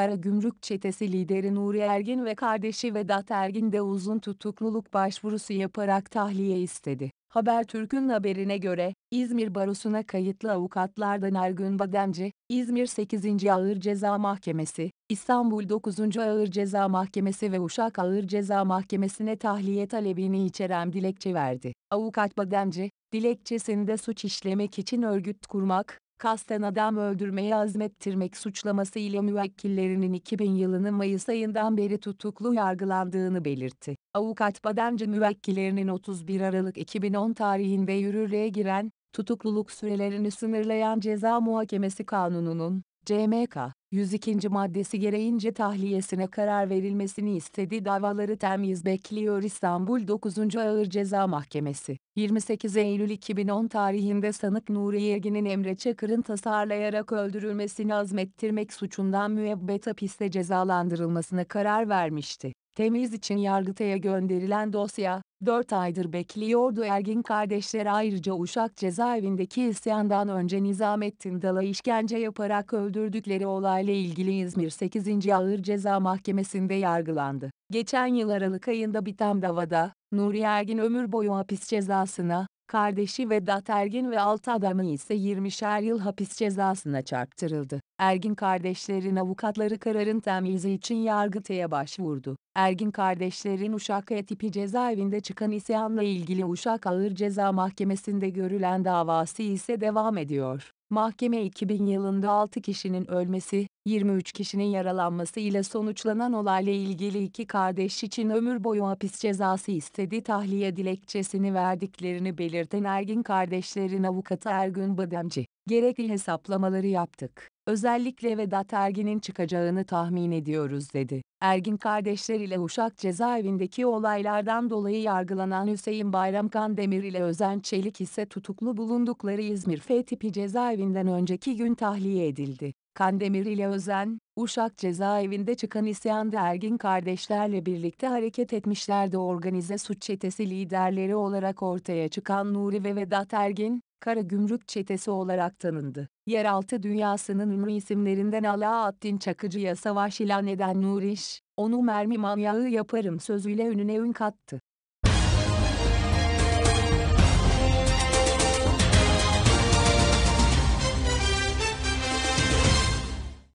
Kara Gümrük Çetesi lideri Nuri Ergin ve kardeşi Vedat Ergin de uzun tutukluluk başvurusu yaparak tahliye istedi. Habertürk'ün haberine göre, İzmir Barosu'na kayıtlı avukatlardan Ergün Bademci, İzmir 8. Ağır Ceza Mahkemesi, İstanbul 9. Ağır Ceza Mahkemesi ve Uşak Ağır Ceza Mahkemesi'ne tahliye talebini içeren dilekçe verdi. Avukat Bademci, dilekçesinde suç işlemek için örgüt kurmak, kasten adam öldürmeye azmettirmek suçlaması ile müvekkillerinin 2000 yılının Mayıs ayından beri tutuklu yargılandığını belirtti. Avukat Bademci müvekkillerinin 31 Aralık 2010 tarihinde yürürlüğe giren, tutukluluk sürelerini sınırlayan ceza muhakemesi kanununun, CMK, 102. maddesi gereğince tahliyesine karar verilmesini istedi davaları temyiz bekliyor İstanbul 9. Ağır Ceza Mahkemesi. 28 Eylül 2010 tarihinde sanık Nuri Ergin'in Emre Çakır'ın tasarlayarak öldürülmesini azmettirmek suçundan müebbet hapiste cezalandırılmasına karar vermişti. Temiz için Yargıtay'a gönderilen dosya, 4 aydır bekliyordu Ergin kardeşler ayrıca Uşak cezaevindeki isyandan önce Nizamettin Dal'a işkence yaparak öldürdükleri olay ile ilgili İzmir 8. Ağır Ceza Mahkemesi'nde yargılandı. Geçen yıl Aralık ayında biten davada, Nuri Ergin ömür boyu hapis cezasına, kardeşi Vedat Ergin ve altı adamı ise 20'şer yıl hapis cezasına çarptırıldı. Ergin kardeşlerin avukatları kararın temyizi için Yargıtay'a başvurdu. Ergin kardeşlerin Uşak e tipi cezaevinde çıkan isyanla ilgili Uşak Ağır Ceza Mahkemesi'nde görülen davası ise devam ediyor. Mahkeme 2000 yılında 6 kişinin ölmesi, 23 kişinin yaralanması ile sonuçlanan olayla ilgili iki kardeş için ömür boyu hapis cezası istedi tahliye dilekçesini verdiklerini belirten Ergin kardeşlerin avukatı Ergün Bademci, gerekli hesaplamaları yaptık. Özellikle Vedat Ergin'in çıkacağını tahmin ediyoruz dedi. Ergin kardeşler ile Uşak cezaevindeki olaylardan dolayı yargılanan Hüseyin Bayramkan Demir ile Özen Çelik ise tutuklu bulundukları İzmir F tipi cezaevinden önceki gün tahliye edildi. Kandemir ile Özen, Uşak cezaevinde çıkan isyanda Ergin kardeşlerle birlikte hareket etmişlerdi. Organize suç çetesi liderleri olarak ortaya çıkan Nuri ve Vedat Ergin, Kara Gümrük Çetesi olarak tanındı. Yeraltı dünyasının ünlü isimlerinden Alaaddin Çakıcı'ya savaş ilan eden Nuriş, onu mermi manyağı yaparım sözüyle önüne ün kattı.